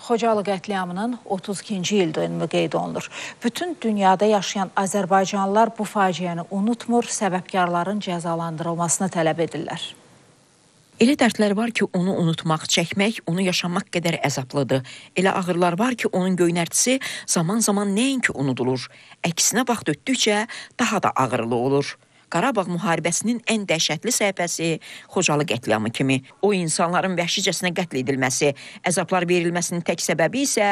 Xocalı qətliamının 32-ci il dönümü qeyd olunur. Bütün dünyada yaşayan Azərbaycanlılar bu faciəni unutmur, səbəbkarların cəzalandırılmasını tələb edirlər. Elə dərdlər var ki, onu unutmaq, çəkmək, onu yaşamaq qədər əzablıdır. Elə ağırlar var ki, onun göynərtisi zaman-zaman nəinki unudulur, əksinə vaxt ötdükcə daha da ağırlı olur. Qarabağ müharibəsinin ən dəhşətli səhifəsi Xocalı qətliamı kimi o insanların vəhşicəsinə qətl edilməsi, əzablar verilməsinin tək səbəbi isə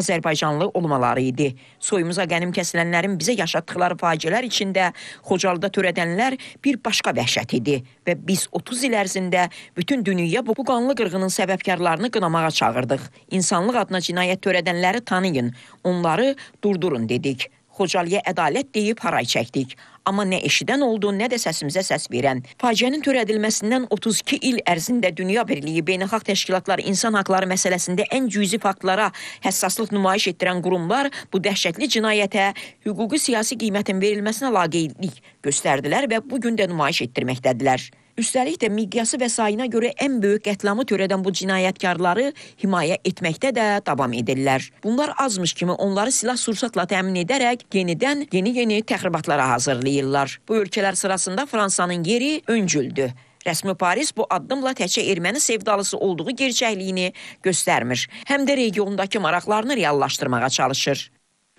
azərbaycanlı olmaları idi. Soyumuza qənim kəsilənlərin bizə yaşatdıqları faciələr içində Xocalıda törədənlər bir başqa vəhşət idi və biz 30 il ərzində bütün dünyaya bu, bu qanlı qırğının səbəbkarlarını qınamağa çağırdıq. İnsanlıq adına cinayət törədənləri tanıyın, onları durdurun dedik. Xocalıya ədalət deyib haray çəkdik. Amma nə eşidən oldu, nə də səsimizə səs verən. Faciənin törədilməsindən 32 il ərzində dünya birliyi, beynəlxalq təşkilatlar insan haqları məsələsində ən cüzi faktlara həssaslıq nümayiş etdirən qurumlar bu dəhşətli cinayətə hüquqi siyasi qiymətin verilməsinə laqeydlik göstərdilər və bu gün də nümayiş etdirməkdədirlər. Üstəlik də miqyası və sayına görə ən böyük qətlamı törədən bu cinayətkarları himayə etməkdə də davam edirlər. Bunlar azmış kimi onları silah-sursatla təmin edərək yenidən yeni-yeni təxribatlara hazırlayırlar. Bu ölkələr sırasında Fransanın yeri öncüldür. Rəsmi Paris bu addımla təkcə erməni sevdalısı olduğu gerçəkliyini göstərmir, həm də regiondakı maraqlarını reallaşdırmağa çalışır.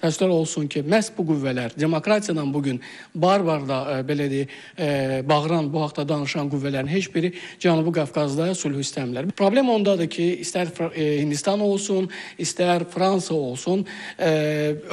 Təəssüflər olsun ki, məhz bu qüvvələr, demokratiyadan bugün barbarda e, belə deyək, e, bağıran, bu haqda danışan qüvvələrin heç biri Cənubi Qafqazda sülh istəmirlər. Problem ondadır ki, istər e, Hindistan olsun, istər Fransa olsun, e,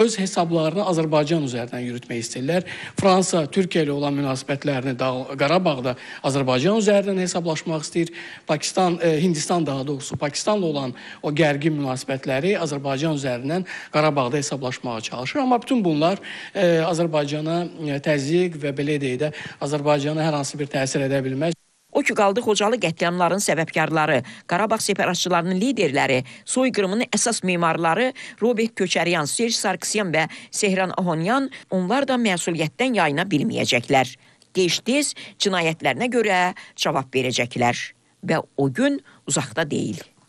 öz hesablarını Azərbaycan üzərindən yürütmək istəyirlər. Fransa Türkiyə ilə olan münasibətlərini Dağ Qarabağda Azərbaycan üzərindən hesablaşmaq istəyir. Pakistan, e, Hindistan daha doğrusu Pakistanla olan o gərgin münasibətləri Azərbaycan üzərindən Qarabağda hesablaşmaq aparmağa çalışır. Amma bütün bunlar e, Azərbaycana e, təzyiq və belə deyək də Azərbaycana hər hansı bir təsir edə bilməz. O ki, qaldı Xocalı qətliamların səbəbkarları, Qarabağ separatçılarının liderləri, soyqırımın əsas memarları Robert Köçəryan, Serj Sarkisyan və Sehran Ahonyan onlar da məsuliyyətdən yayına bilməyəcəklər. Gec-tez cinayətlərinə görə cavab verəcəklər və o gün uzaqda deyil.